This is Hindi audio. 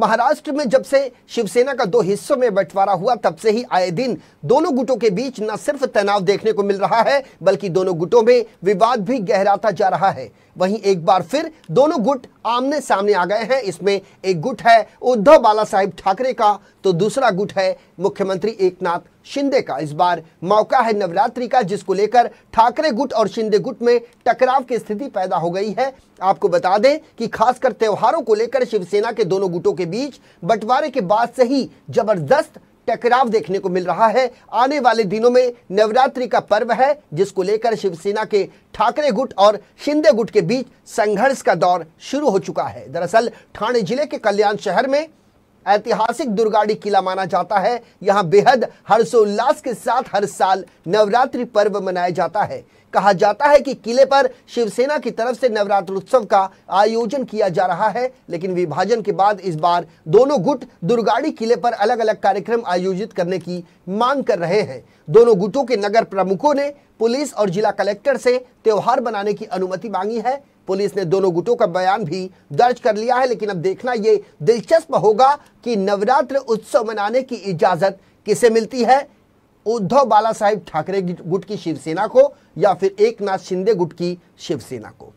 महाराष्ट्र में जब से शिवसेना का दो हिस्सों में बंटवारा हुआ तब से ही आए दिन दोनों गुटों के बीच न सिर्फ तनाव देखने को मिल रहा है बल्कि दोनों गुटों में विवाद भी गहराता जा रहा है वहीं एक बार फिर दोनों गुट आमने सामने आ गए हैं इसमें एक गुट है उद्धव बाला साहेब ठाकरे का तो दूसरा गुट है मुख्यमंत्री एकनाथ शिंदे का इस बार मौका है नवरात्रि का जिसको लेकर ठाकरे गुट और शिंदे गुट में टकराव की स्थिति पैदा हो गई है आपको बता दें कि खासकर त्योहारों को लेकर शिवसेना के दोनों गुटों के बीच बंटवारे के बाद से ही जबरदस्त टकराव देखने को मिल रहा है आने वाले दिनों में नवरात्रि का पर्व है जिसको लेकर शिवसेना के ठाकरे गुट और शिंदे गुट के बीच संघर्ष का दौर शुरू हो चुका है दरअसल ठाणे जिले के कल्याण शहर में ऐतिहासिक दुर्गाड़ी किला माना जाता है यहाँ बेहद हर्षोल्लास के साथ हर साल नवरात्रि पर्व मनाया जाता है कहा जाता है कि किले पर शिवसेना की तरफ से नवरात्र उत्सव का आयोजन किया जा रहा है लेकिन विभाजन के बाद इस बार दोनों गुट दुर्गाड़ी किले पर अलग अलग कार्यक्रम आयोजित करने की मांग कर रहे हैं दोनों गुटों के नगर प्रमुखों ने पुलिस और जिला कलेक्टर से त्यौहार बनाने की अनुमति मांगी है पुलिस ने दोनों गुटों का बयान भी दर्ज कर लिया है लेकिन अब देखना यह दिलचस्प होगा कि नवरात्र उत्सव मनाने की इजाजत किसे मिलती है उद्धव बाला साहेब ठाकरे गुट की शिवसेना को या फिर एक नाथ शिंदे गुट की शिवसेना को